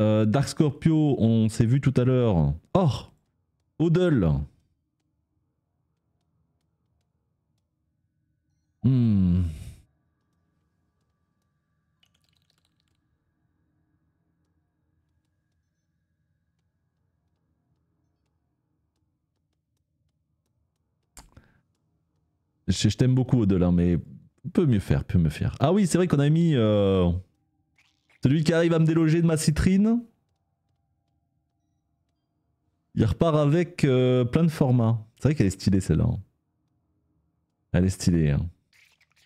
Euh, Dark Scorpio, on s'est vu tout à l'heure. Or, oh, Je, t'aime beaucoup au hein, mais peut mieux faire, peut mieux faire. Ah oui, c'est vrai qu'on a mis... Euh celui qui arrive à me déloger de ma citrine, il repart avec euh, plein de formats. C'est vrai qu'elle est stylée celle-là. Hein. Elle est stylée. Hein.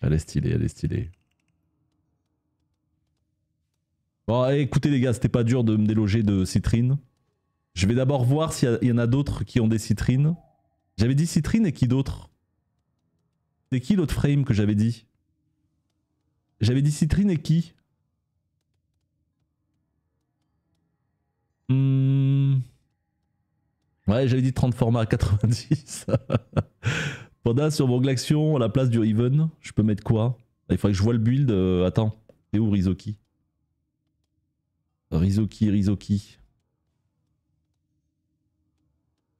Elle est stylée, elle est stylée. Bon, eh, écoutez les gars, c'était pas dur de me déloger de citrine. Je vais d'abord voir s'il y, y, en a d'autres qui ont des citrines. J'avais dit citrine et qui d'autre C'est qui l'autre frame que j'avais dit J'avais dit citrine et qui Hmm. Ouais, j'avais dit 30 formats à 90. Panda sur mon glaxions à la place du Riven, je peux mettre quoi Il faudrait que je vois le build. Euh, attends, et où Rizoki Rizoki, Rizoki.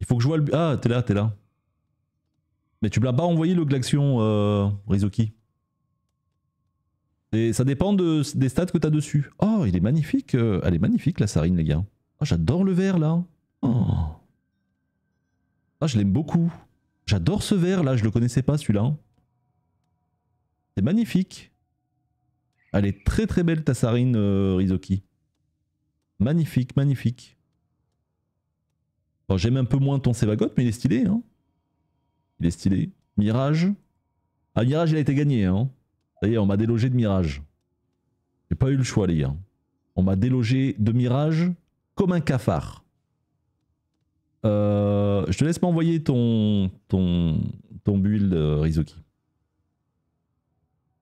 Il faut que je vois le build. Ah, t'es là, t'es là. Mais tu me l'as pas envoyé le Glaxion, euh, Rizoki. Et ça dépend de, des stats que t'as dessus. Oh, il est magnifique. Euh, elle est magnifique la sarine, les gars. Oh, j'adore le vert là. Oh. Ah, je l'aime beaucoup. J'adore ce vert là, je le connaissais pas celui-là. C'est magnifique. Elle est très très belle ta sarine euh, Rizoki. Magnifique, magnifique. J'aime un peu moins ton Sevagot mais il est stylé. Hein. il est stylé. Mirage. Ah, Mirage, il a été gagné. Hein Ça y est, on m'a délogé de Mirage. J'ai pas eu le choix, les gars. On m'a délogé de Mirage comme un cafard. Euh, je te laisse m'envoyer ton, ton, ton build, euh, Rizoki.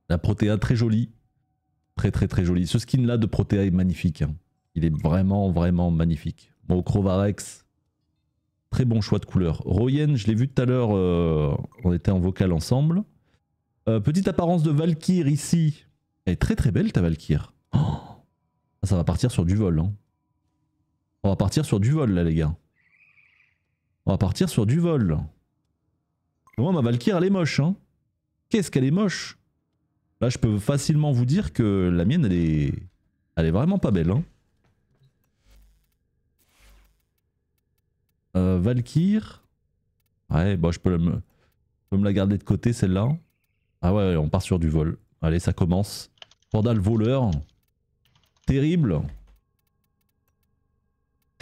La Protéa, très jolie. Très, très, très jolie. Ce skin-là de Protéa est magnifique. Hein. Il est vraiment, vraiment magnifique. Bon très bon choix de couleur. Royen, je l'ai vu tout à l'heure, euh, on était en vocal ensemble. petite apparence de Valkyr ici. Elle est très, très belle, ta Valkyr. Oh, ça va partir sur du vol. Hein. On va partir sur du vol là les gars. On va partir sur du vol. Moi ma Valkyrie elle est moche hein. Qu'est-ce qu'elle est moche Là je peux facilement vous dire que la mienne elle est... Elle est vraiment pas belle hein. euh, Valkyrie Ouais, bah je peux, me, me la garder de côté celle-là. Ah ouais, on part sur du vol. Allez, ça commence. Pendant voleur. Terrible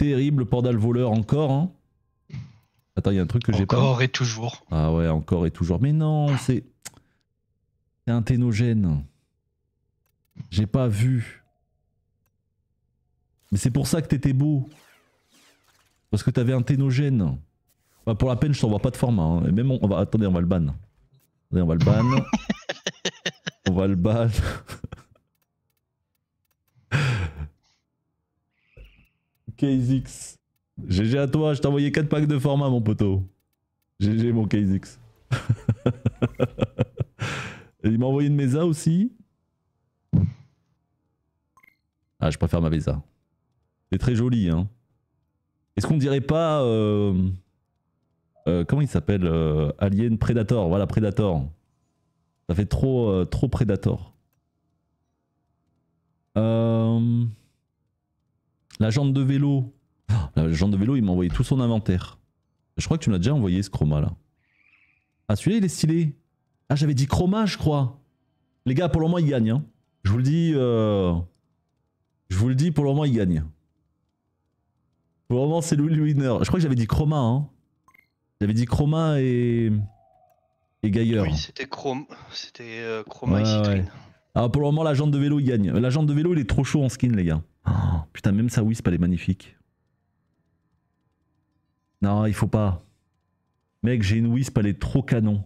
terrible. pendant voleur encore. Hein. Attends, il y a un truc que j'ai pas. Encore et toujours. Ah ouais, encore et toujours. Mais non, c'est. C'est un ténogène. J'ai pas vu. Mais c'est pour ça que t'étais beau. Parce que t'avais un ténogène. Bah, pour la peine, je t'envoie pas de format. Hein. même on, va. Attendez, on va le ban. on va le ban. on va le ban. KZX. GG à toi, je t'ai envoyé 4 packs de format, mon poteau. GG, mon KZX. il m'a envoyé une Mesa aussi. Ah, je préfère ma Mesa. C'est très joli, hein. Est-ce qu'on dirait pas... Euh, euh, comment il s'appelle euh, Alien Predator, voilà, Predator. Ça fait trop, trop Predator. Euh... La jante de vélo. Oh, la jante de vélo, il m'a envoyé tout son inventaire. Je crois que tu m'as l'as déjà envoyé, ce chroma là. Ah, celui-là, il est stylé. Ah, j'avais dit chroma, je crois. Les gars, pour le moment, il gagnent. Hein. Je vous le dis. Euh, je vous le dis, pour le moment, il gagne Pour le moment, c'est le winner. Je crois que j'avais dit chroma. Hein. J'avais dit chroma et. Et Gailleur Oui, c'était chroma, c'était euh, chroma et citrine. Alors ah, pour le moment, la jante de vélo, il gagne. La jante de vélo, il est trop chaud en skin, les gars. Ah, putain, même sa wisp, elle est magnifique. Non, il faut pas. Mec, j'ai une wisp, elle est trop canon.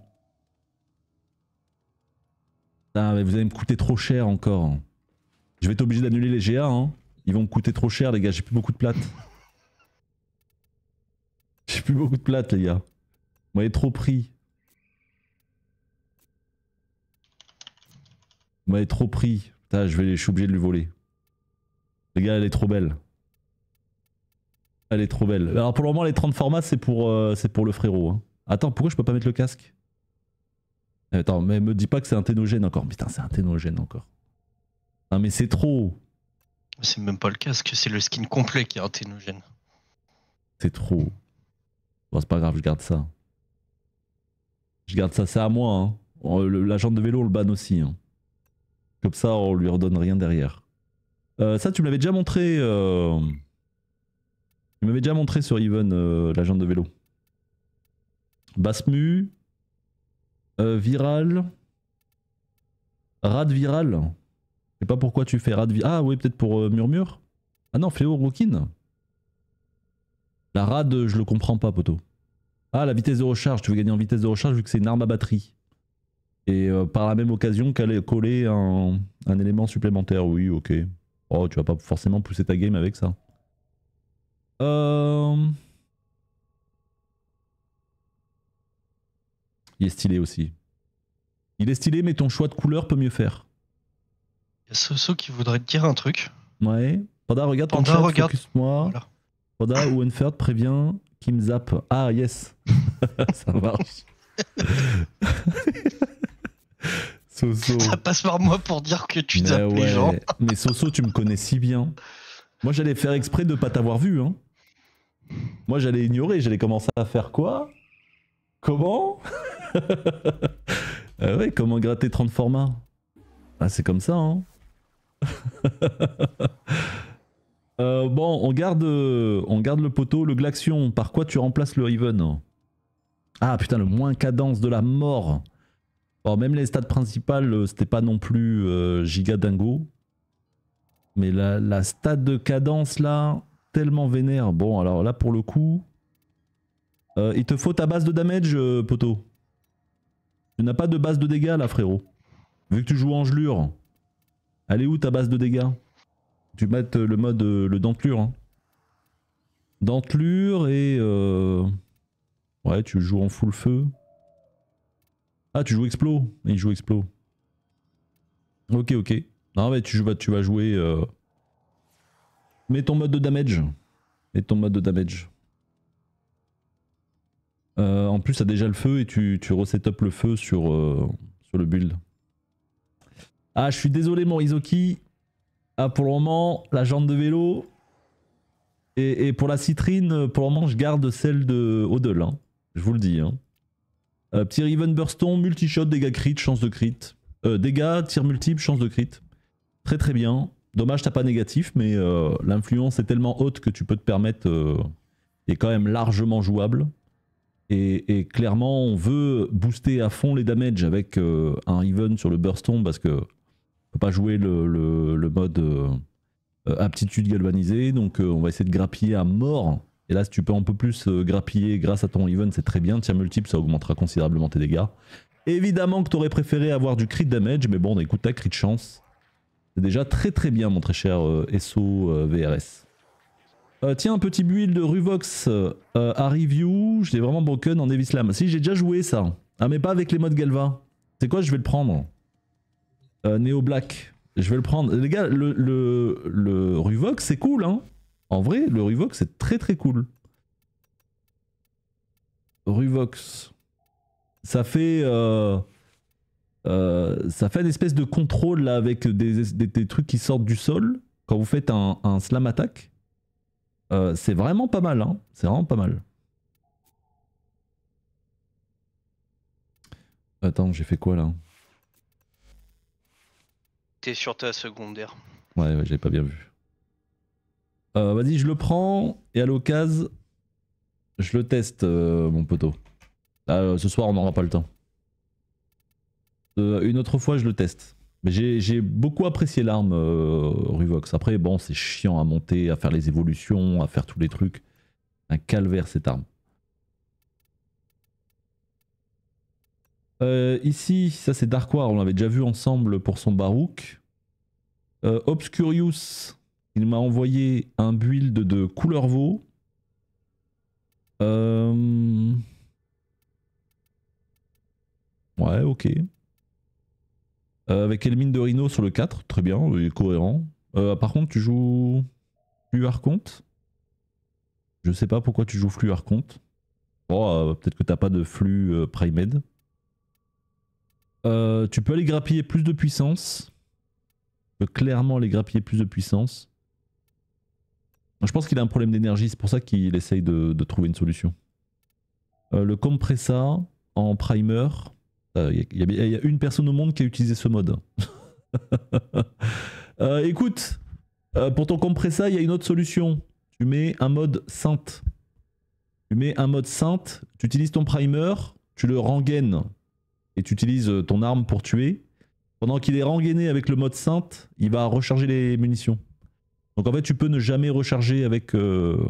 Ah, mais vous allez me coûter trop cher encore. Je vais être obligé d'annuler les GA, hein. Ils vont me coûter trop cher, les gars, j'ai plus beaucoup de plate. J'ai plus beaucoup de plate, les gars. Vous m'avez trop pris. Vous m'avez trop pris. je, vais, suis obligé de lui voler. Les gars, elle est trop belle. Elle est trop belle. Alors pour le moment, les 30 formats, c'est pour, euh, c'est pour le frérot. Hein. Attends, pourquoi je peux pas mettre le casque eh, Attends, mais me dis pas que c'est un ténogène encore. Putain, c'est un ténogène encore. Non mais c'est trop. C'est même pas le casque, c'est le skin complet qui est un ténogène. C'est trop. Bon, c'est pas grave, je garde ça. Je garde ça, c'est à moi. Hein. Oh, la jante de vélo, on le ban aussi. Hein. Comme ça, on lui redonne rien derrière. Euh, ça, tu me l'avais déjà montré. Euh, tu m'avais déjà montré sur Even, euh, l'agent de vélo. Basmu. viral. Rad viral. Je sais pas pourquoi tu fais rad viral. Ah oui, peut-être pour murmure. Ah non, fléau rookin. La rad, je le comprends pas, poteau. Ah, la vitesse de recharge. Tu veux gagner en vitesse de recharge vu que c'est une arme à batterie. Et euh, par la même occasion, coller un, un, élément supplémentaire. Oui, ok. Oh, tu vas pas forcément pousser ta game avec ça. Euh, Il est stylé aussi. Il est stylé, mais ton choix de couleur peut mieux faire. Il y a Soso qui voudrait te dire un truc. Ouais. Panda, regarde Panda, ton chat, regarde. moi voilà. Panda ou Enferd prévient qui me zappe. Ah, yes. ça marche. Ça passe par moi pour dire que tu zappes les gens. Mais Soso, tu me connais si bien. Moi, j'allais faire exprès de pas t'avoir vu. Hein. Moi, j'allais ignorer. J'allais commencer à faire quoi Comment Ah Ouais, comment gratter 30 formats Ah, c'est comme ça, hein. Euh, bon, on garde, on garde le poteau, le glaxion. Par quoi tu remplaces le Riven Ah putain, le moins cadence de la mort même les stades principales, euh, c'était pas non plus euh, giga dingo. Mais la, stade de cadence là, tellement vénère. Bon, alors là pour le coup, euh, il te faut ta base de damage, poto. poteau. Tu n'as pas de base de dégâts là, frérot. Vu que tu joues gelure. elle est où ta base de dégâts Tu mets le mode le dentelure. Hein. Dentelure et. Ouais, tu joues en full feu. Ah, tu joues Explo Il joue Explo. Ok, ok. Non, mais tu, vas, tu vas jouer... Euh, Mets ton mode de damage. Mets ton mode de damage. Euh, en plus, ça déjà le feu et tu, tu reset-up le feu sur, euh, sur le build. Ah, je suis désolé, Morizoki. Ah, pour le moment, la jambe de vélo. Et, pour la citrine, pour le moment, je garde celle de Odell. Hein. Je vous le dis. Hein petit euh, Riven Burston, multishot, dégâts crit, chance de crit. Euh, dégâts, tir multiple, chance de crit. Très très bien. Dommage, t'as pas négatif, mais euh, l'influence est tellement haute que tu peux te permettre. est quand même largement jouable. Et, clairement, on veut booster à fond les damages avec un Riven sur le Burston parce que peut pas jouer le, le mode aptitude galvanisée. Donc on va essayer de grappiller à mort et là, si tu peux un peu plus euh, grappiller grâce à ton Even, c'est très bien. Tiens, multiple, ça augmentera considérablement tes dégâts. Évidemment que t'aurais préféré avoir du crit damage, mais bon, bah, écoute, ta crit chance. C'est déjà très très bien, mon très cher euh, SO euh, VRS. tiens, un petit build de Ruvox à review. Je l'ai vraiment broken en Evislam. Si, j'ai déjà joué ça. Ah, mais pas avec les modes Galva. C'est quoi Je vais le prendre. Euh, Neo Black. Je vais le prendre. Les gars, le, le Ruvox, c'est cool, hein. En vrai, le Ruvox c'est très très cool. Ruvox. Ça fait. Euh, euh, ça fait une espèce de contrôle avec des, trucs qui sortent du sol quand vous faites un, slam attack. Euh, c'est vraiment pas mal, hein. C'est vraiment pas mal. Attends, j'ai fait quoi là T'es sur ta secondaire. Ouais, ouais, l'ai pas bien vu. Euh, vas-y, je le prends et à l'occasion, je le teste, euh, mon poteau. Euh, ce soir, on n'aura pas le temps. une autre fois, je le teste. Mais j'ai beaucoup apprécié l'arme Ruvox. Après, bon, c'est chiant à monter, à faire les évolutions, à faire tous les trucs. Un calvaire, cette arme. ici, ça c'est War, on l'avait déjà vu ensemble pour son Barouk. Obscurius, il m'a envoyé un build de couleur veau. Euh, ouais, ok. Euh, avec Elmine de Rhino sur le 4, très bien, il est cohérent. Euh, par contre, tu joues Fluarconte. Je sais pas pourquoi tu joues flu Bon, oh, peut-être que t'as pas de flux Primed. tu peux aller grappiller plus de puissance. Tu peux clairement aller grappiller plus de puissance. Je pense qu'il a un problème d'énergie, c'est pour ça qu'il essaye de, trouver une solution. Euh, le compressa en primer, euh, il y, a une personne au monde qui a utilisé ce mode. Euh, écoute, pour ton compressa, il y a une autre solution. Tu mets un mode sainte. Tu mets un mode sainte, tu utilises ton primer, tu le rengaines et tu utilises ton arme pour tuer. Pendant qu'il est rengainé avec le mode sainte, il va recharger les munitions. Donc en fait, tu peux ne jamais recharger avec, euh,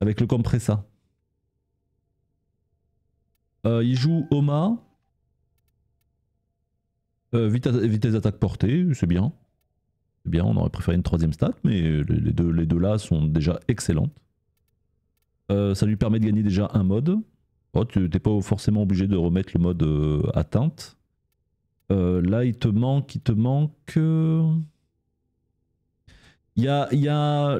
avec le compressa. Euh, il joue Oma. Euh, vitesse, d'attaque portée, c'est bien. C'est bien, on aurait préféré une troisième stat, mais les deux, les deux là sont déjà excellentes. ça lui permet de gagner déjà un mode. Oh, tu n'es pas forcément obligé de remettre le mode atteinte. là, il te manque, il te manque. Il y a,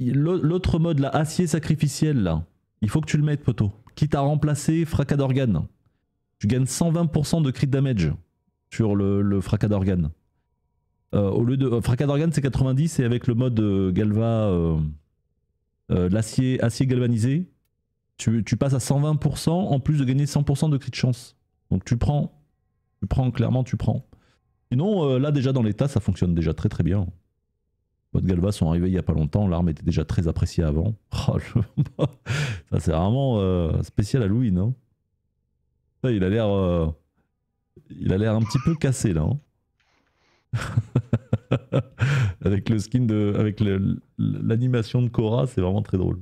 l'autre mode, là, acier sacrificiel, là. Il faut que tu le mettes, poteau. Quitte à remplacer fracas d'organes. Tu gagnes 120% de crit damage sur le, fracas d'organes. Euh, au lieu de euh, fracas d'organes c'est 90 et avec le mode euh, galva l'acier acier galvanisé tu, tu, passes à 120% en plus de gagner 100% de crit de chance donc tu prends tu prends clairement tu prends sinon là déjà dans l'état ça fonctionne déjà très très bien de Galva sont arrivés il n'y a pas longtemps, l'arme était déjà très appréciée avant. Oh, Ça c'est vraiment euh, spécial à Louis, Ça, il a l'air, euh, il a l'air un petit peu cassé là. Hein. avec le skin de, avec l'animation de Cora, c'est vraiment très drôle.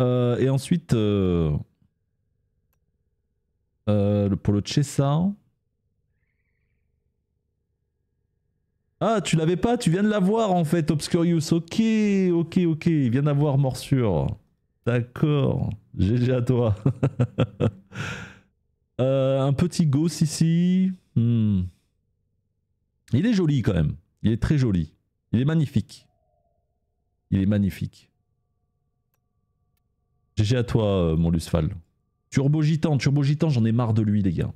Euh, et ensuite, pour le Chessa, Ah, tu l'avais pas Tu viens de l'avoir en fait, Obscurious. Ok, ok, ok. Il vient d'avoir morsure. D'accord. GG à toi. Euh, un petit gosse ici. Hmm. Il est joli quand même. Il est très joli. Il est magnifique. Il est magnifique. GG à toi, euh, mon Lusfal. Turbo Gitan, Turbo Gitan, j'en ai marre de lui, les gars.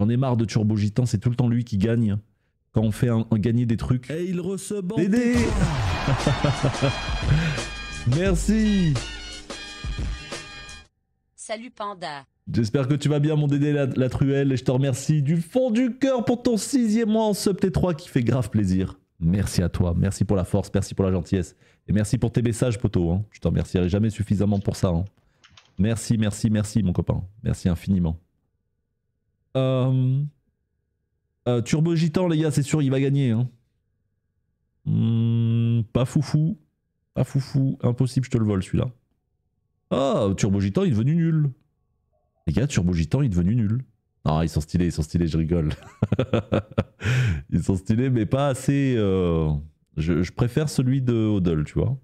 J'en ai marre de Turbo Gitan, c'est tout le temps lui qui gagne quand on fait un, gagner des trucs. Et il recevant Dédé Merci Salut Panda J'espère que tu vas bien mon Dédé la, truelle et je te remercie du fond du cœur pour ton sixième mois en sub T3 qui fait grave plaisir. Merci à toi, merci pour la force, merci pour la gentillesse et merci pour tes messages poteau. Hein. Je t'en remercierai jamais suffisamment pour ça. Hein. Merci, merci, merci mon copain. Merci infiniment. Euh, euh, Turbo Gitan, les gars, c'est sûr, il va gagner. Hein. Hmm, pas foufou. Pas foufou. Impossible, je te le vole celui-là. Ah, Turbo Gitan, il est devenu nul. Les gars, Turbo Gitan, il est devenu nul. Ah, ils sont stylés, ils sont stylés, je rigole. ils sont stylés, mais pas assez. Euh, je, préfère celui de Odol tu vois.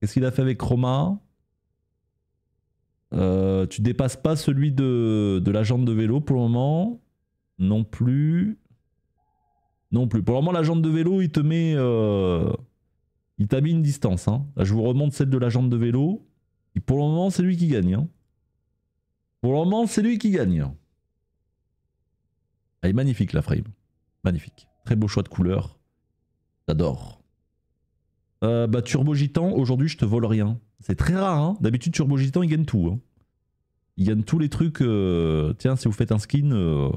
Qu'est-ce qu'il a fait avec Chroma euh, Tu dépasses pas celui de, de la jambe de vélo pour le moment. Non plus non plus. Pour le moment, la jambe de vélo, il te met... Euh, il t'a mis une distance. Hein. Là, je vous remonte celle de la jambe de vélo. pour le moment, c'est lui qui gagne. Hein. Pour le moment, c'est lui qui gagne. Elle ah, est magnifique, la frame. Magnifique. Très beau choix de couleur. J'adore. Euh, bah, Turbo Gitan, aujourd'hui, je te vole rien. C'est très rare. Hein. D'habitude, Turbo Gitan, il gagne tout. Il gagne tous les trucs. Euh, tiens, si vous faites un skin...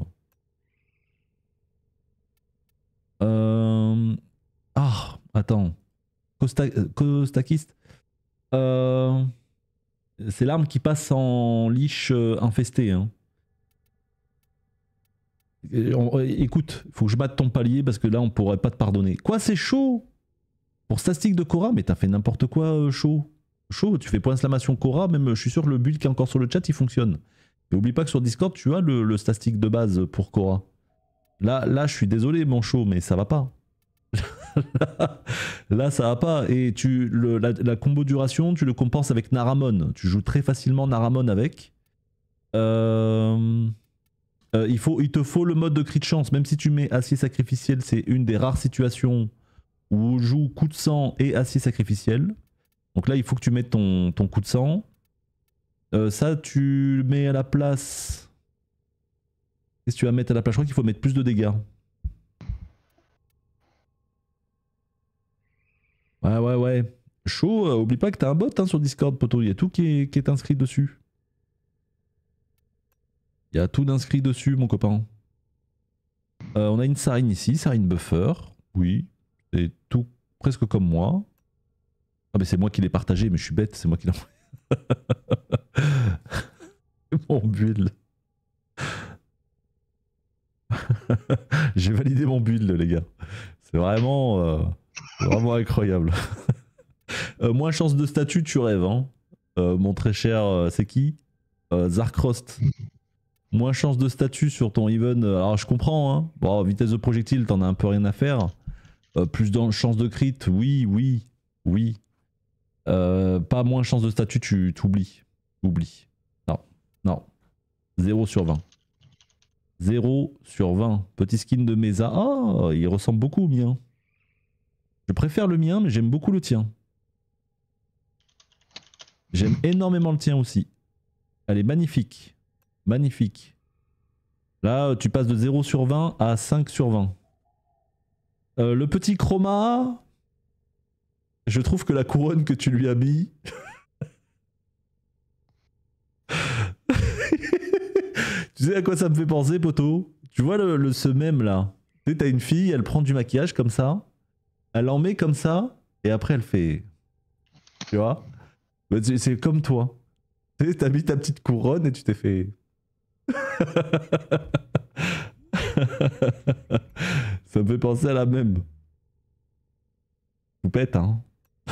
Euh, ah, attends. Costa... Euh, euh, c'est l'arme qui passe en liche infestée. Hein. Écoute, faut que je batte ton palier parce que là on pourrait pas te pardonner. Quoi, c'est chaud Pour stastic de Cora Mais t'as fait n'importe quoi, chaud. Chaud, tu fais point d'exclamation Cora, même je suis sûr que le build qui est encore sur le chat il fonctionne. Et oublie pas que sur Discord tu as le, stastic de base pour Cora. Là, je suis désolé, Manchot, mais ça va pas. là, ça va pas. Et tu, la, combo duration, tu le compenses avec Naramon. Tu joues très facilement Naramon avec. Euh, euh, il, faut, il te faut le mode de cri de chance. Même si tu mets acier sacrificiel, c'est une des rares situations où on joue coup de sang et acier sacrificiel. Donc là, il faut que tu mettes ton, ton coup de sang. Euh, ça, tu mets à la place Qu'est-ce que tu vas mettre à la place Je crois qu'il faut mettre plus de dégâts. Ouais, ouais, ouais. Chaud, euh, oublie pas que t'as un bot hein, sur Discord, poteau. Il y a tout qui est, inscrit dessus. Il y a tout d'inscrit dessus, mon copain. Euh, on a une sarine ici, sarine buffer. Oui, c'est tout presque comme moi. Ah mais c'est moi qui l'ai partagé, mais je suis bête, c'est moi qui l'ai envoyé. Mon bulle. J'ai validé mon build, les gars. C'est vraiment, euh, vraiment incroyable. Euh, moins chance de statut, tu rêves. Hein. Euh, mon très cher, c'est qui Zarkrost. Moins chance de statut sur ton even. Alors je comprends, hein. bon, vitesse de projectile, t'en as un peu rien à faire. plus de chance de crit, oui, oui, oui. pas moins chance de statut, tu t'oublies. Oublie. Non, non. 0 sur 20. 0 sur 20. Petit skin de Mesa. Oh, il ressemble beaucoup au mien. Je préfère le mien, mais j'aime beaucoup le tien. J'aime énormément le tien aussi. Elle est magnifique. Magnifique. Là, tu passes de 0 sur 20 à 5 sur 20. Euh, le petit chroma, je trouve que la couronne que tu lui as mis, Tu sais à quoi ça me fait penser, poteau Tu vois le, ce même là Tu sais, t'as une fille, elle prend du maquillage comme ça, elle en met comme ça, et après elle fait. Tu vois bah, C'est comme toi. Tu sais, t'as mis ta petite couronne et tu t'es fait. ça me fait penser à la même. pète hein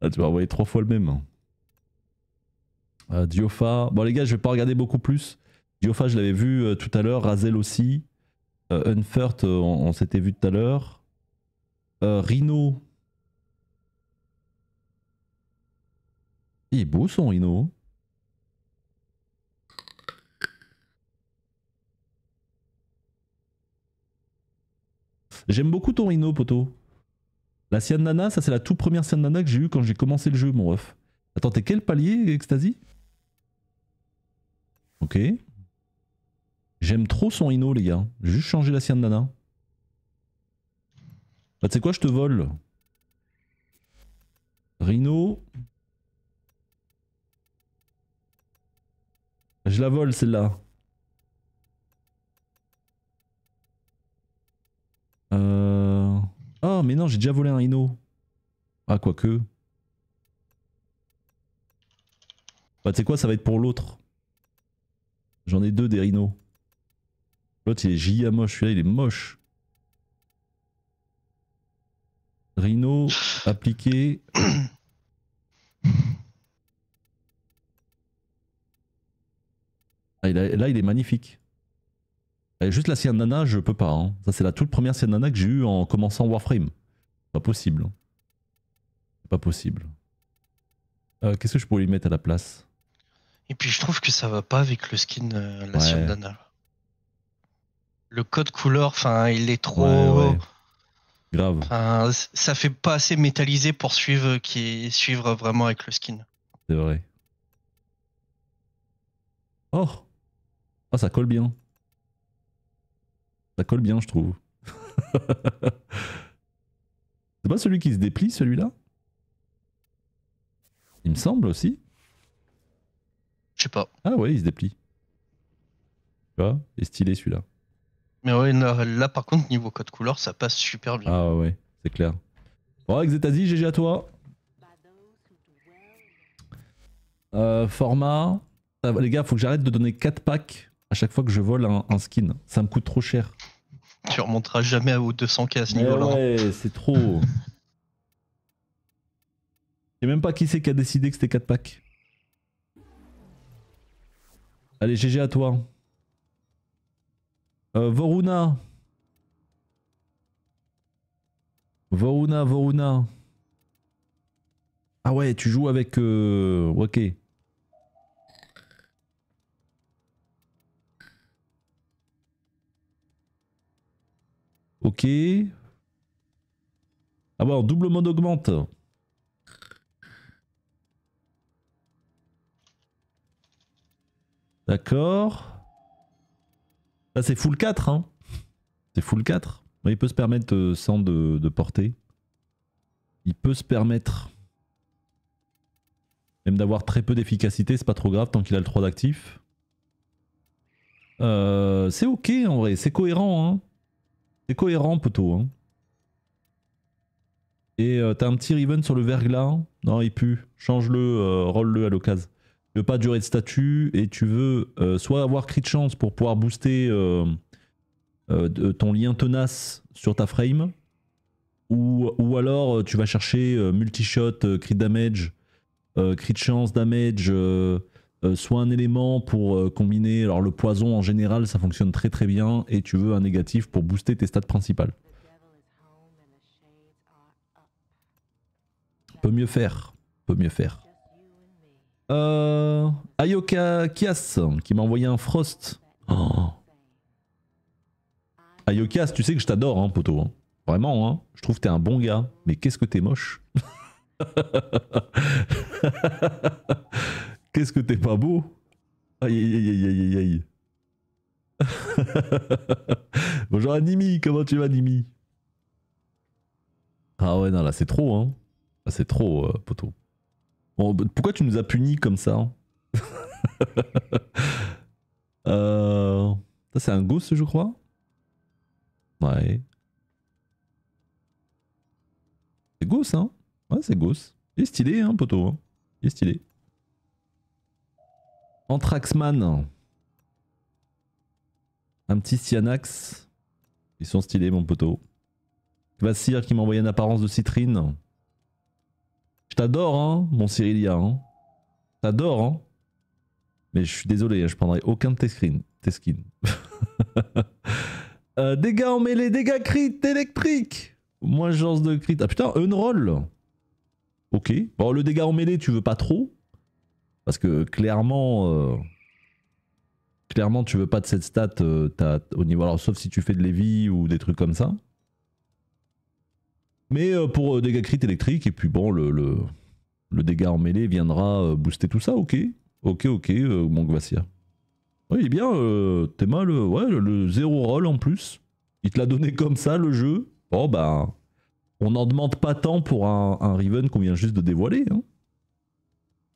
ah, tu m'as envoyé trois fois le même. Hein. Euh, Diofa. Bon, les gars, je vais pas regarder beaucoup plus. Diofa, je l'avais vu euh, tout à l'heure. Razel aussi. Euh, Unfert, on, s'était vu tout à l'heure. Rhino. Il est beau son Rhino. J'aime beaucoup ton Rhino, poteau. La Sian Nana, ça c'est la toute première Sian Nana que j'ai eue quand j'ai commencé le jeu, mon ref. Attends, t'es quel palier, Ecstasy Ok. J'aime trop son Hino, les gars. J'ai juste changé la sienne d'Anna Bah, tu sais quoi, je te vole. Rhino. Je la vole, celle-là. Euh. Ah, mais non, j'ai déjà volé un Rhino Ah, quoique. Bah, tu sais quoi, ça va être pour l'autre. J'en ai deux des rhinos. L'autre il est jia moche, celui-là il est moche. Rhino appliqué. Ah, là il est magnifique. Eh, juste la sienne nana, je peux pas. Hein. Ça c'est la toute première sienne nana que j'ai eue en commençant Warframe. Pas possible. Pas possible. Euh, qu'est-ce que je pourrais lui mettre à la place et puis je trouve que ça va pas avec le skin euh, la ouais. Le code couleur, enfin, il est trop. Grave. ça fait pas assez métallisé pour suivre, qui, suivre vraiment avec le skin. C'est vrai. Oh, oh ça colle bien. Ça colle bien, je trouve. C'est pas celui qui se déplie, celui-là Il me semble aussi. Je sais pas. Ah ouais, il se déplie. Tu vois Il est stylé celui-là. Mais ouais, là, par contre, niveau code couleur, ça passe super bien. Ah ouais, c'est clair. Bon, Exetazi, GG à toi. Euh, format. les gars, faut que j'arrête de donner 4 packs à chaque fois que je vole un, skin. Ça me coûte trop cher. Tu remonteras jamais à à 200k à ce eh niveau-là. Ouais, c'est trop. Je même pas qui c'est qui a décidé que c'était 4 packs. Allez, GG à toi. Euh, Voruna. Voruna, Voruna. Ah ouais, tu joues avec... Ok. Euh, ok. Ah bah, double mode augmente. D'accord. Là, c'est full 4, hein. C'est full 4. Il peut se permettre euh, sans de, porter portée. Il peut se permettre... Même d'avoir très peu d'efficacité, c'est pas trop grave tant qu'il a le 3 d'actif. Euh, c'est ok en vrai, c'est cohérent. Hein. C'est cohérent plutôt. Hein. Et euh, t'as un petit Riven sur le verglas. Non, il pue. Change-le, roll-le à l'occasion. Tu veux pas durer de statut et tu veux euh, soit avoir crit de chance pour pouvoir booster euh, euh, ton lien tenace sur ta frame, ou, ou alors tu vas chercher multi-shot, crit damage, crit chance, damage, soit un élément pour combiner. Alors le poison en général ça fonctionne très très bien et tu veux un négatif pour booster tes stats principales. Peut mieux faire, peut mieux faire. Euh, Ayoka Kias qui m'a envoyé un Frost. Oh. Ayoka, tu sais que je t'adore, hein, poteau. Hein. Vraiment, hein. Je trouve que t'es un bon gars, mais qu'est-ce que t'es moche. qu'est-ce que t'es pas beau. Bonjour Animi, comment tu vas, Animi Ah ouais, non, là, c'est trop, hein. c'est trop, poto euh, poteau. Bah, pourquoi tu nous as punis comme ça hein euh, Ça c'est un ghost je crois Ouais. C'est ghost hein Ouais c'est gosse. Il est stylé hein poteau. Hein. Il est stylé. Anthraxman. Un petit Cyanax. Ils sont stylés mon poteau. Vassir qui m'a envoyé une apparence de citrine. Je t'adore, hein, mon Cyrilia. Hein. T'adore, hein. Mais je suis désolé, hein, je prendrai aucun de tes skins. Tes euh, dégâts en mêlée, dégâts crit électrique. Moins chance de crit. Ah putain, unroll. Ok. Bon, le dégât en mêlée, tu veux pas trop. Parce que clairement. Euh, clairement, tu veux pas de cette stat euh, au niveau. Alors, sauf si tu fais de l'évi ou des trucs comme ça. Mais euh, pour euh, dégâts crit électriques, et puis bon, le, le, le, dégât en mêlée viendra euh, booster tout ça, ok. Ok, ok, mon Oui, bien, t'es mal, ouais, le, zéro roll en plus. Il te l'a donné comme ça, le jeu. Oh bah, on n'en demande pas tant pour un, Riven qu'on vient juste de dévoiler.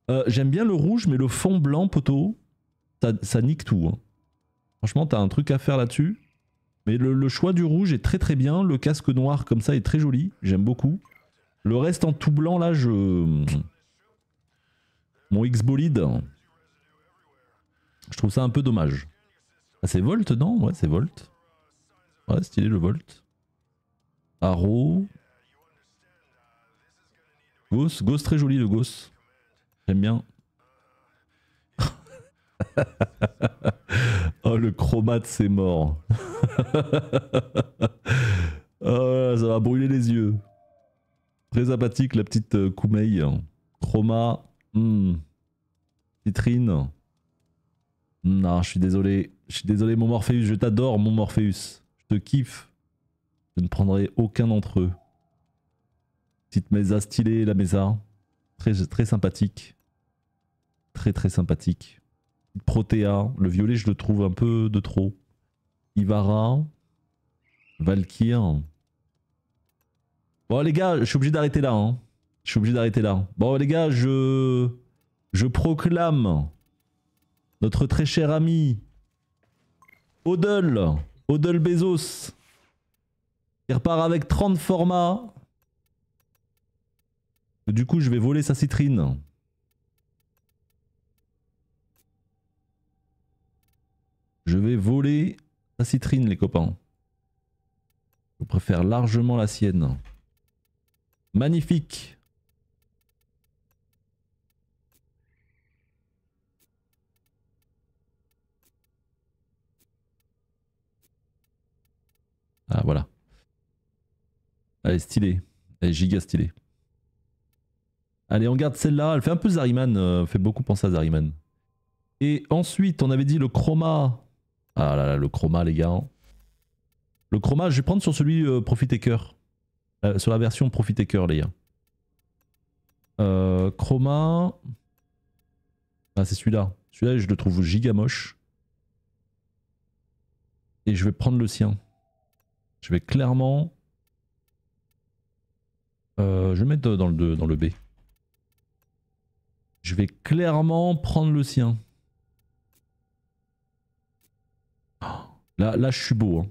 Hein. J'aime bien le rouge, mais le fond blanc, poteau, ça, nique tout. Hein. Franchement, t'as un truc à faire là-dessus. Mais le, choix du rouge est très très bien. Le casque noir comme ça est très joli. J'aime beaucoup. Le reste en tout blanc là, je... Mon X-Bolide. Je trouve ça un peu dommage. Ah, c'est Volt, non Ouais, c'est Volt. Ouais, stylé le Volt. Arrow. Goss, très joli le Ghost. J'aime bien. oh, le chromate, c'est mort. oh, ça va brûler les yeux. Très sympathique la petite Kumei. Euh, Chroma. Hmm. Citrine. Non, je suis désolé. Je suis désolé, mon Morpheus. Je t'adore, mon Morpheus. Je te kiffe. Je ne prendrai aucun d'entre eux. Petite Mesa stylée, la Mesa. Très, très sympathique. Très, très sympathique. Protea. Le violet, je le trouve un peu de trop. Ivara. Valkyr. Bon, les gars, je suis obligé d'arrêter là. Hein. Je suis obligé d'arrêter là. Bon, les gars, je. Je proclame notre très cher ami Odel Odel Bezos, Il repart avec 30 formats. Du coup, je vais voler sa citrine. Je vais voler sa citrine, les copains. Je préfère largement la sienne. Magnifique. Ah voilà. Elle est stylée. Elle est giga stylée. Allez, on garde celle-là. Elle fait un peu Zariman. Elle euh, fait beaucoup penser à Zariman. Et ensuite, on avait dit le chroma ah là là, le chroma, les gars. Hein. Le chroma, je vais prendre sur celui euh, cœur euh, sur la version cœur les gars. Euh, chroma. Ah, c'est celui-là. Celui-là, je le trouve giga moche. Et je vais prendre le sien. Je vais clairement. Euh, je vais mettre dans le, dans le B. Je vais clairement prendre le sien. Là, là je suis beau. Hein.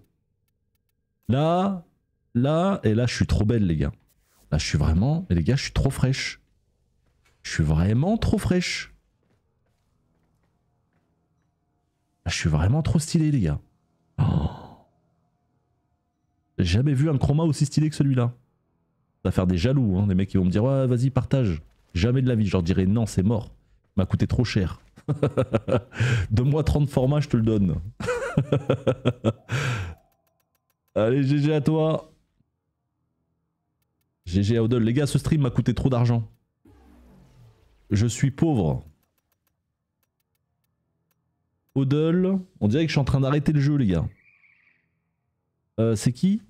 Là, là, et là, je suis trop belle, les gars. Là, je suis vraiment... et les gars, je suis trop fraîche. Je suis vraiment trop fraîche. Là, je suis vraiment trop stylé, les gars. Oh. Jamais vu un chroma aussi stylé que celui-là. Ça va faire des jaloux, hein, des mecs qui vont me dire ouais vas-y partage. Jamais de la vie, je leur dirai, « non c'est mort. m'a coûté trop cher. donne moi 30 formats je te le donne. Allez, GG à toi. GG à Odell. Les gars, ce stream m'a coûté trop d'argent. Je suis pauvre. Odol on dirait que je suis en train d'arrêter le jeu, les gars. Euh, c'est qui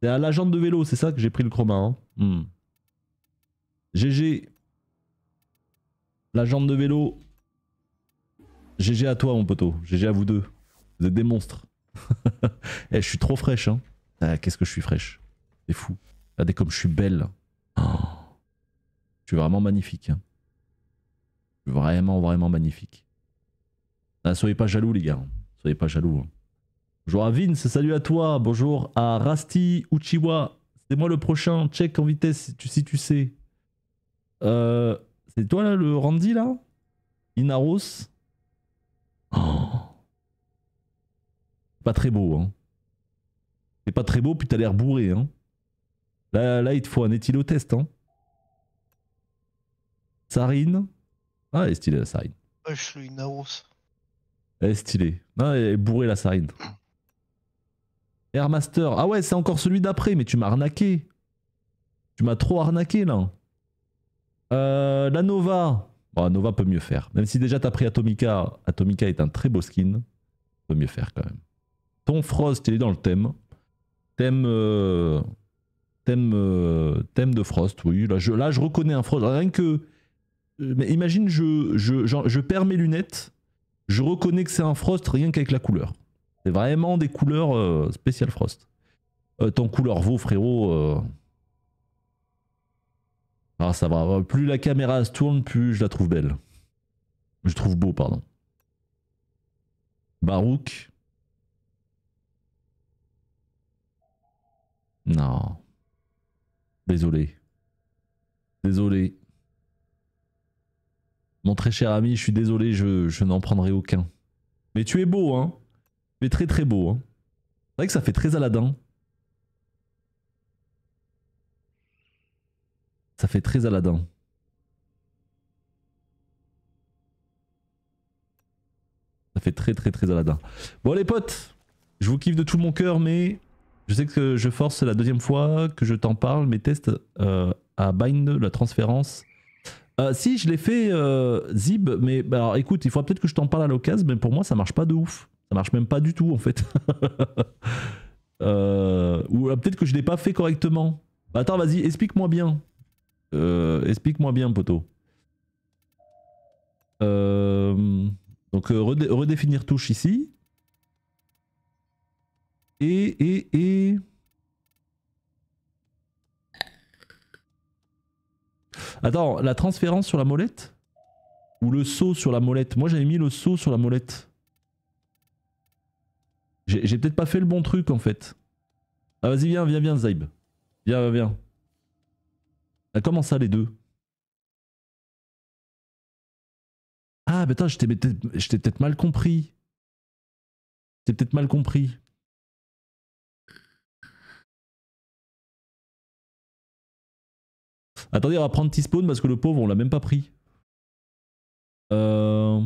C'est à l'agent de vélo, c'est ça que j'ai pris le chroma. GG. La jambe de vélo. GG à toi, mon poteau. GG à vous deux. Vous êtes des monstres. Eh, je suis trop fraîche. Hein. Eh, qu'est-ce que je suis fraîche. C'est fou. Regardez ah, comme je suis belle. Oh. Je suis vraiment magnifique. Hein. vraiment, vraiment magnifique. Ah, soyez pas jaloux, les gars. Soyez pas jaloux. Hein. Bonjour à Vince, salut à toi. Bonjour à Rasti Uchiwa. C'est moi le prochain. Check en vitesse si tu, si tu sais. Euh, c'est toi là, le Randy là Inaros Oh pas très beau, hein. C'est pas très beau, puis t'as l'air bourré, hein. Là, il te faut un éthylotest, hein. Sarine. Ah, elle est stylée, la sarine. Ah, je Elle est stylée. Ah, elle est bourrée, la sarine. Airmaster. Ah ouais, c'est encore celui d'après, mais tu m'as arnaqué. Tu m'as trop arnaqué, là. Euh, la Nova. Bon, Nova peut mieux faire. Même si déjà t'as pris Atomica. Atomica est un très beau skin. Peut mieux faire, quand même. Ton Frost, il est dans le thème. Thème. Euh, thème, euh, thème de Frost, oui. Là je, là, je reconnais un Frost. Rien que. Euh, mais imagine, je, je, perds mes lunettes. Je reconnais que c'est un Frost rien qu'avec la couleur. C'est vraiment des couleurs spéciales Frost. ton couleur vaut, frérot. Ah, ça va. Plus la caméra se tourne, plus je la trouve belle. Je trouve beau, pardon. Barouk. Non. Désolé. Désolé. Mon très cher ami, je suis désolé, je, n'en prendrai aucun. Mais tu es beau, hein. Tu es très très beau, hein. C'est vrai que ça fait très Aladdin. Ça fait très Aladdin. Ça fait très très très Aladdin. Bon les potes, je vous kiffe de tout mon cœur, mais je sais que je force la deuxième fois que je t'en parle, mes tests euh, à bind la transférence. Euh, si, je l'ai fait euh, Zib, mais bah, alors écoute, il faudra peut-être que je t'en parle à l'occasion, mais pour moi ça marche pas de ouf. Ça marche même pas du tout en fait. ou peut-être que je l'ai pas fait correctement. attends, vas-y, explique-moi bien. explique-moi bien, poteau. donc redéfinir touche ici. Et, et, et... Attends, la transférence sur la molette Ou le saut sur la molette Moi j'avais mis le saut sur la molette. J'ai peut-être pas fait le bon truc en fait. Ah vas-y viens, viens, viens Zaib. Viens, viens, viens ah, comment ça les deux Ah attends, je t'ai peut-être mal compris. T'es peut-être mal compris. Attendez, on va prendre T-Spawn parce que le pauvre, on l'a même pas pris. Euh,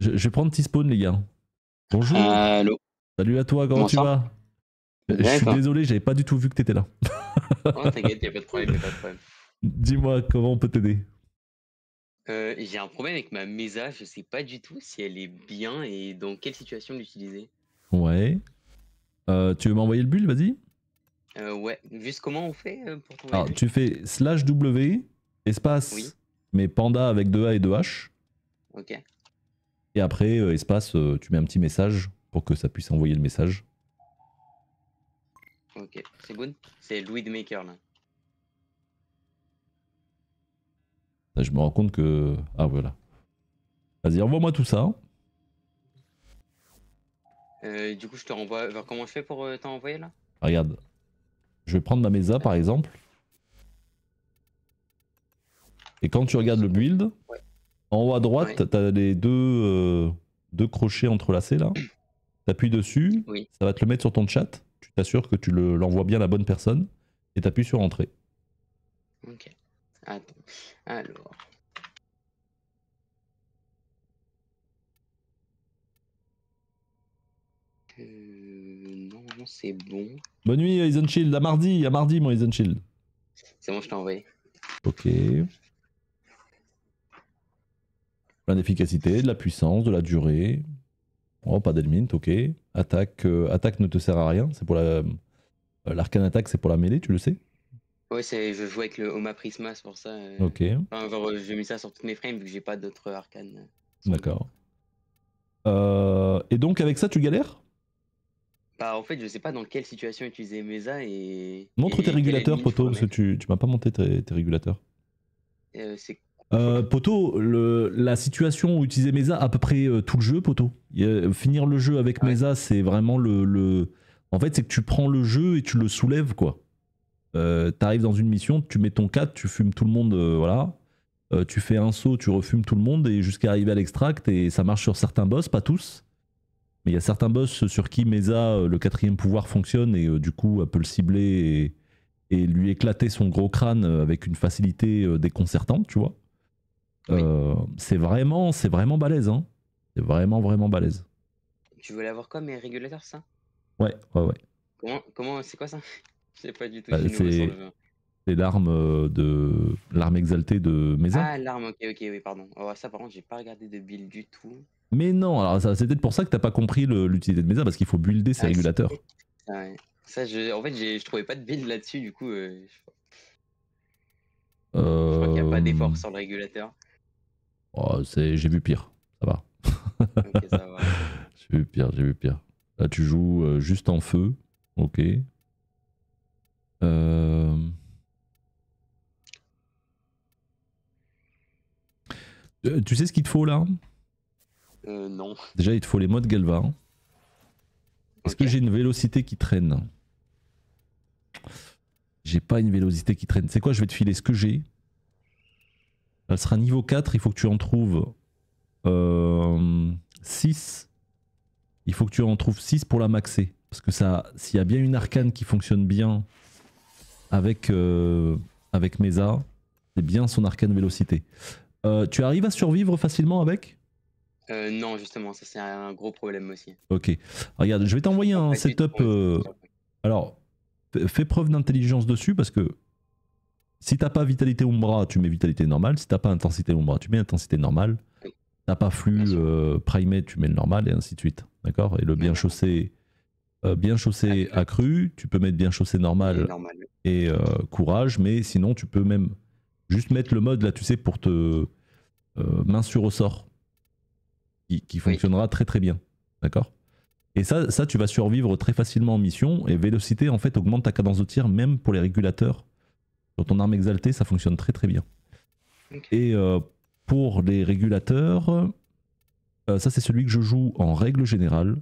je, vais prendre T-Spawn, les gars. Bonjour. Euh, Salut à toi, comment tu vas je suis désolé, j'avais pas du tout vu que t'étais là. t'inquiète, y'a pas de problème, pas de problème. Dis-moi, comment on peut t'aider euh, J'ai un problème avec ma Mesa, je sais pas du tout si elle est bien et dans quelle situation l'utiliser. Ouais. tu veux m'envoyer le bulle, vas-y euh, ouais, juste comment on fait euh, pour trouver Alors, tu fais slash W, espace, mais panda avec 2A et 2H. Ok. Et après, euh, espace, tu mets un petit message pour que ça puisse envoyer le message. Ok, c'est bon C'est Louis de Maker là. Je me rends compte que. Ah voilà. Vas-y, envoie-moi tout ça. du coup, je te renvoie. comment je fais pour t'envoyer là Regarde, je vais prendre la Mesa par exemple. Et quand tu regardes le build, en haut à droite, tu as les deux, euh, deux crochets entrelacés là. T'appuies dessus, ça va te le mettre sur ton chat. Tu t'assures que tu l'envoies bien à la bonne personne et t'appuies sur entrée. Ok. Attends. Alors. Euh, c'est bon. Bonne nuit, Ison Shield. À mardi, à mardi, mon Ison Shield. C'est bon, je t'ai envoyé. Ok. Plein d'efficacité, de la puissance, de la durée. Oh, pas d'Elmint, ok. Attaque, euh, attaque ne te sert à rien. C'est pour la. Euh, l'arcane attaque, c'est pour la mêlée, tu le sais Ouais, je joue avec le Homa Prisma, pour ça. Euh. ok. Enfin, mets j'ai mis ça sur toutes mes frames vu que j'ai pas d'autres arcanes. D'accord. et donc, avec ça, tu galères bah, en fait, je sais pas dans quelle situation utiliser Mesa et. Montre tes régulateurs, Poto, parce que tu, tu m'as pas monté tes, régulateurs. Poteau, euh, Poto, la situation où utiliser Mesa à peu près euh, tout le jeu, Poto. finir le jeu avec Mesa, c'est vraiment le, En fait, c'est que tu prends le jeu et tu le soulèves, quoi. Euh, T'arrives dans une mission, tu mets ton 4, tu fumes tout le monde, euh, voilà. tu fais un saut, tu refumes tout le monde et jusqu'à arriver à l'extract et ça marche sur certains boss, pas tous. Mais il y a certains boss sur qui Mesa, euh, le quatrième pouvoir, fonctionne et euh, du coup, elle peut le cibler et, lui éclater son gros crâne euh, avec une facilité déconcertante, tu vois. c'est vraiment, c'est vraiment balèze, hein. C'est vraiment, vraiment balèze. Tu veux avoir quoi, mes régulateurs, ça Ouais, ouais, ouais. Comment, c'est quoi ça C'est pas du tout. Bah, c'est l'arme de l'arme exaltée de Mesa. Ah, l'arme, ok, ok, oui, pardon. Oh, ça, par contre, j'ai pas regardé de build du tout. Mais non, alors c'est peut-être pour ça que t'as pas compris l'utilité de Mesa, parce qu'il faut builder ses ah, régulateurs. en fait, je trouvais pas de build là-dessus, du coup. Euh, je... crois qu'il n'y a pas d'effort euh. sur le régulateur. Oh, j'ai vu pire, ça va. j'ai vu pire, j'ai vu pire. Là, tu joues euh, juste en feu, ok. Tu sais ce qu'il te faut là euh, non. Déjà, il te faut les modes Galva. Est-ce hein. que j'ai une vélocité qui traîne J'ai pas une vélocité qui traîne. C'est quoi Je vais te filer ce que j'ai. Elle sera niveau 4. Il faut que tu en trouves 6. Euh, il faut que tu en trouves 6 pour la maxer. Parce que ça, s'il y a bien une arcane qui fonctionne bien avec, euh, avec Mesa, c'est bien son arcane vélocité. tu arrives à survivre facilement avec euh, non, justement, ça c'est un gros problème aussi. Ok. Regarde, je vais t'envoyer un setup. Euh, alors, fais preuve d'intelligence dessus parce que si t'as pas vitalité ombra tu mets vitalité normale. Si t'as pas intensité ombra tu mets intensité normale. T'as pas flux euh, primé, tu mets le normal et ainsi de suite. D'accord Et le bien chaussé, euh, bien chaussé Accru. tu peux mettre bien chaussé normal, normal. et courage, mais sinon tu peux même juste mettre le mode là, tu sais, pour te main sur ressort qui, fonctionnera très très bien. D'accord Et ça, ça, tu vas survivre très facilement en mission. Et vélocité, en fait, augmente ta cadence de tir, même pour les régulateurs. Sur ton arme exaltée, ça fonctionne très très bien. Et euh, pour les régulateurs, euh, ça c'est celui que je joue en règle générale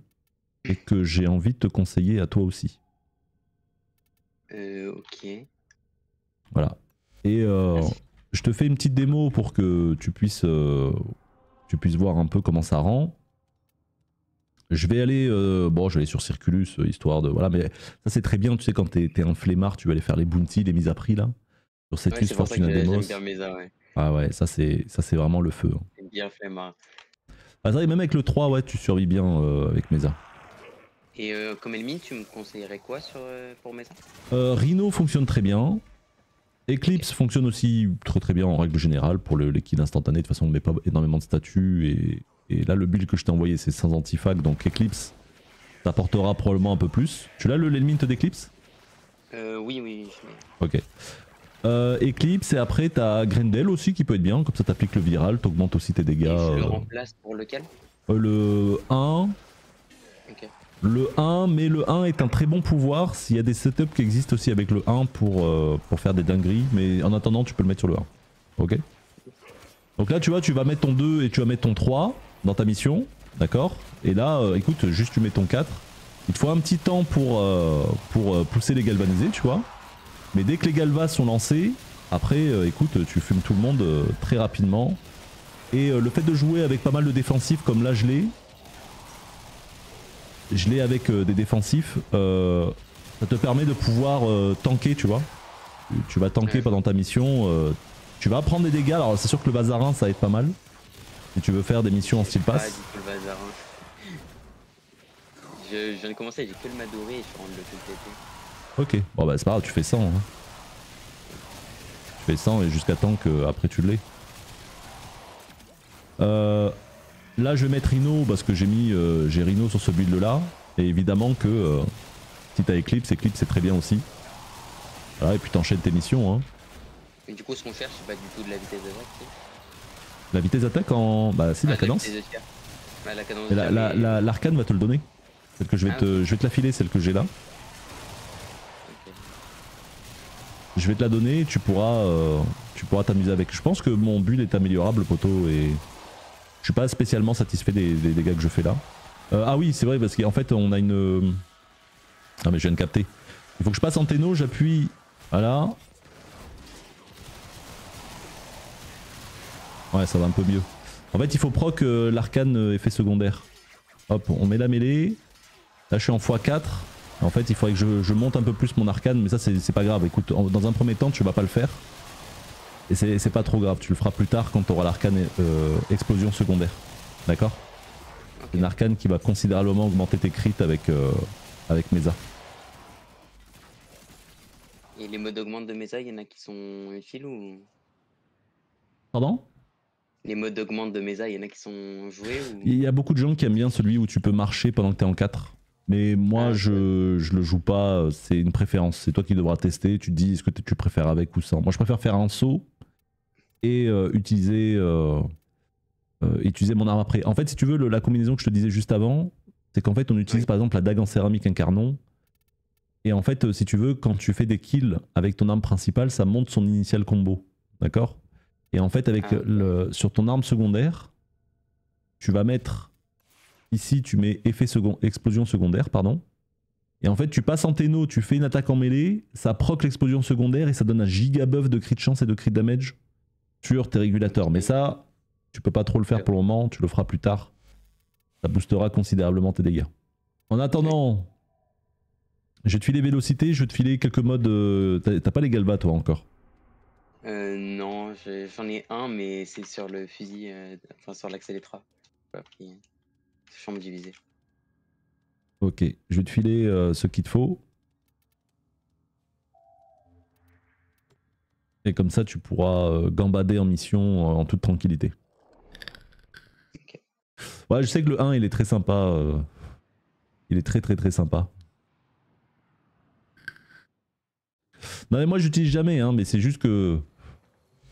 et que j'ai envie de te conseiller à toi aussi. Euh, ok. Voilà. Et je te fais une petite démo pour que tu puisses tu puisses voir un peu comment ça rend. Je vais aller, euh, bon, je vais sur Circulus, euh, histoire de, voilà, mais ça c'est très bien, tu sais, quand tu es un flemmard, tu vas aller faire les bounties, les mises à prix là, sur cette ouais, Fortuna des Ah ouais, ça c'est ça c'est vraiment le feu. Hein. Bien ça, ah, même avec le 3, ouais, tu survis bien euh, avec Mesa. Et comme ennemi, tu me conseillerais quoi sur, pour Mesa Rhino fonctionne très bien. Eclipse fonctionne aussi très très bien en règle générale pour l'équipe instantanée instantané. De toute façon, on ne met pas énormément de statuts. Et, là, le build que je t'ai envoyé, c'est sans antifac. Donc Eclipse t'apportera probablement un peu plus. Tu l'as le Lelmint d'Eclipse euh, Oui, oui. Ok. Euh, Eclipse, et après t'as Grendel aussi qui peut être bien. Comme ça, t'appliques le viral, t'augmente aussi tes dégâts. je le euh. remplace pour lequel euh, Le 1. Ok le 1, mais le 1 est un très bon pouvoir. S'il y a des setups qui existent aussi avec le 1 pour, euh, pour faire des dingueries, mais en attendant, tu peux le mettre sur le 1. Ok Donc là, tu vois, tu vas mettre ton 2 et tu vas mettre ton 3 dans ta mission. D'accord Et là, euh, écoute, juste tu mets ton 4. Il te faut un petit temps pour, euh, pour pousser les galvanisés, tu vois. Mais dès que les galvas sont lancés, après, écoute, tu fumes tout le monde très rapidement. Et le fait de jouer avec pas mal de défensifs comme là je l'ai, je l'ai avec euh, des défensifs, euh, ça te permet de pouvoir euh, tanker, tu vois. Tu vas tanker pendant ta mission, tu vas prendre des dégâts. Alors c'est sûr que le bazarin ça va être pas mal. Si tu veux faire des missions en style passe. Je, viens de commencer, j'ai que le et je prends Ok, bon bah c'est pas grave, tu fais 100. Hein. Tu fais 100 et jusqu'à temps que après tu l'aies. Euh, Là, je vais mettre Rhino parce que j'ai mis euh, j'ai Rhino sur ce build là. Et évidemment que si euh, si t'as Eclipse, Eclipse c'est très bien aussi. Ah, et puis t'enchaînes tes missions. Mais hein. du coup, ce qu'on cherche, c'est pas du tout de la vitesse d'attaque. La vitesse d'attaque en. Bah, si, la, cadence. Ah, la cadence. Bah, l'arcane va te le donner. Celle que je vais, ah te, je te la filer, celle que j'ai là. Je vais te la donner, tu pourras euh, tu pourras t'amuser avec. Je pense que mon build est améliorable, poteau, et suis pas spécialement satisfait des, dégâts que je fais là. Euh, ah oui, c'est vrai, parce qu'en fait, on a une... Ah mais je viens de capter. Il faut que je passe en téno, j'appuie... Voilà. Ouais, ça va un peu mieux. En fait, il faut proc euh, l'arcane effet secondaire. Hop, on met la mêlée. Là, je suis en x4. En fait, il faudrait que je, monte un peu plus mon arcane, mais ça, c'est pas grave. Écoute, dans un premier temps, tu vas pas le faire. Et c'est pas trop grave, tu le feras plus tard quand tu auras l'arcane euh, explosion secondaire. D'accord C'est Une arcane qui va considérablement augmenter tes crits avec, euh, avec Mesa. Et les modes d'augment de Mesa, il y en a qui sont utiles ou. Pardon les modes d'augment de Mesa, il y en a qui sont joués ou... Il y a beaucoup de gens qui aiment bien celui où tu peux marcher pendant que tu es en 4. Mais moi, ah, je, je, le joue pas, c'est une préférence. C'est toi qui devras tester. Tu te dis, ce que tu préfères avec ou sans Moi, je préfère faire un saut et euh, utiliser, euh, euh, utiliser mon arme après. En fait, si tu veux, la combinaison que je te disais juste avant, c'est qu'en fait, on utilise par exemple la dague en céramique incarnon. Et en fait, si tu veux, quand tu fais des kills avec ton arme principale, ça monte son initial combo. D'accord Et en fait, avec ah, le, sur ton arme secondaire, tu vas mettre. Ici, tu mets effet second, explosion secondaire, pardon. Et en fait, tu passes en téno, tu fais une attaque en mêlée, ça proc l'explosion secondaire et ça donne un giga buff de crit de chance et de crit damage sur tes régulateurs. Mais ça, tu peux pas trop le faire pour le moment, tu le feras plus tard. Ça boostera considérablement tes dégâts. En attendant, je vais te filer vélocité, je vais te filer quelques modes. Euh, t'as pas les Galva toi encore euh, Non, j'en ai un, mais c'est sur le fusil, euh, enfin sur l'accélérateur Chambre divisée. Ok, je vais te filer euh, ce qu'il te faut. comme ça, tu pourras euh, gambader en mission euh, en toute tranquillité. Ouais, je sais que le 1, il est très sympa. Euh. Il est très très très sympa. Non mais moi j'utilise jamais, hein, mais c'est juste que...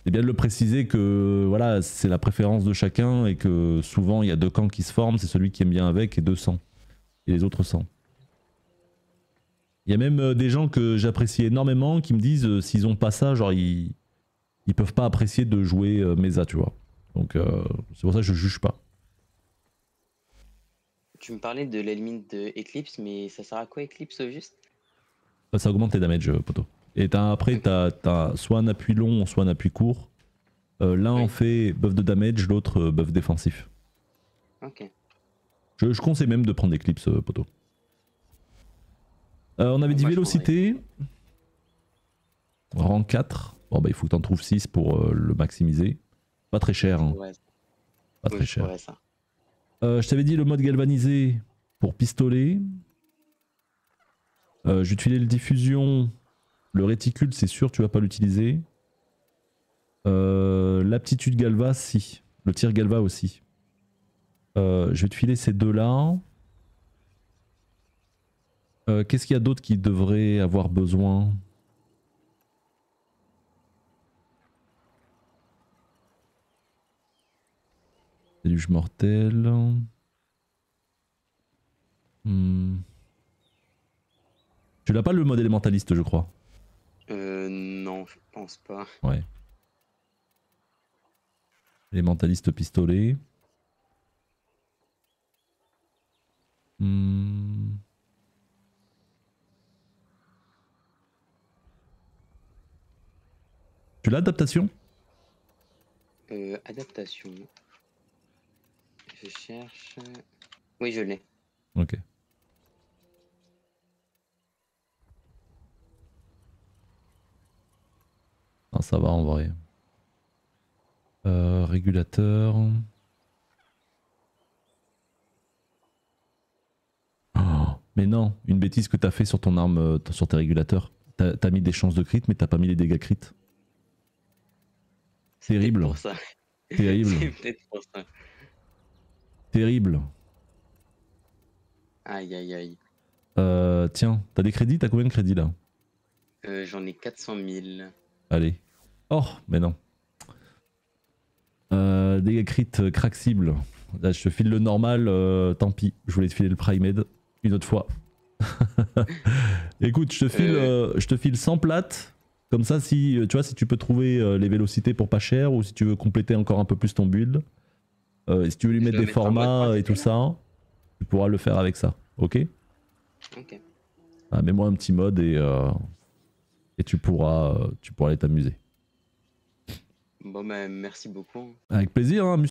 C'est bien de le préciser que voilà, c'est la préférence de chacun et que souvent il y a deux camps qui se forment, c'est celui qui aime bien avec et deux sans. Et les autres sans. Il y a même euh, des gens que j'apprécie énormément qui me disent euh, s'ils ont pas ça, genre ils, ils peuvent pas apprécier de jouer euh, Mesa, tu vois. Donc c'est pour ça que je juge pas. Tu me parlais de l'élimine de Eclipse, mais ça sert à quoi Eclipse juste Ça augmente tes damages, poto. Et après, tu as soit un appui long, soit un appui court. L'un en fait buff de damage, l'autre buff défensif. Ok. Je, je, conseille même de prendre Eclipse, poto. Euh, on avait dit vélocité. Rang 4. Bon bah il faut que en trouves 6 pour euh, le maximiser. Pas très cher. Hein. Pas très cher. Euh, je t'avais dit le mode galvanisé pour pistolet. J'utilisais le diffusion. Le réticule c'est sûr tu vas pas l'utiliser. L'aptitude galva si. Le tir galva aussi. je vais te filer ces deux là. Euh, qu'est-ce qu'il y a d'autre qui devrait avoir besoin Déluge mortel. Hmm. Tu n'as pas le mode élémentaliste, je crois. Euh, non, je pense pas. Ouais. Élémentaliste pistolet. Hmm. Tu adaptation euh, Adaptation. Je cherche. Oui, je l'ai. Ok. Ah, ça va en vrai. Euh, régulateur. Oh, mais non, une bêtise que t'as fait sur ton arme, euh, sur tes régulateurs. T'as mis des chances de crit, mais t'as pas mis les dégâts crit. Terrible. ça. Terrible. Terrible. Aïe, aïe, aïe. Euh, tiens, t'as des crédits T'as combien de crédits là euh, J'en ai 400 000. Allez. Oh, mais non. Des euh, dégâts crack cible. Là, je te file le normal, tant pis. Je voulais te filer le Primed une autre fois. Écoute, je file, je te file 100 plates comme ça, si euh, tu vois, si tu peux trouver euh, les vélocités pour pas cher, ou si tu veux compléter encore un peu plus ton build, euh, si tu veux lui mettre des formats et tout ça, tu pourras le faire avec ça, ok Ok. Ah, mets-moi un petit mode et, et tu pourras, tu pourras aller t'amuser. Bon ben merci beaucoup. Avec plaisir, hein,